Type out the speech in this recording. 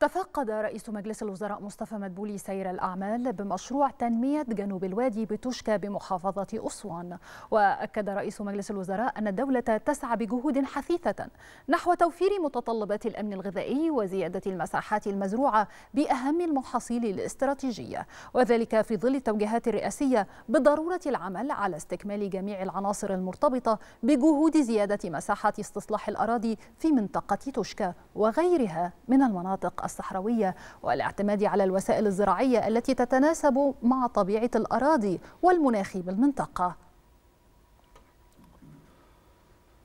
تفقد رئيس مجلس الوزراء مصطفى مدبولي سير الأعمال بمشروع تنمية جنوب الوادي بتشكى بمحافظة أسوان وأكد رئيس مجلس الوزراء أن الدولة تسعى بجهود حثيثة نحو توفير متطلبات الأمن الغذائي وزيادة المساحات المزروعة بأهم المحاصيل الاستراتيجية وذلك في ظل التوجيهات الرئاسية بضرورة العمل على استكمال جميع العناصر المرتبطة بجهود زيادة مساحات استصلاح الأراضي في منطقة تشكى وغيرها من المناطق الصحراوية والاعتماد على الوسائل الزراعية التي تتناسب مع طبيعة الأراضي والمناخ بالمنطقة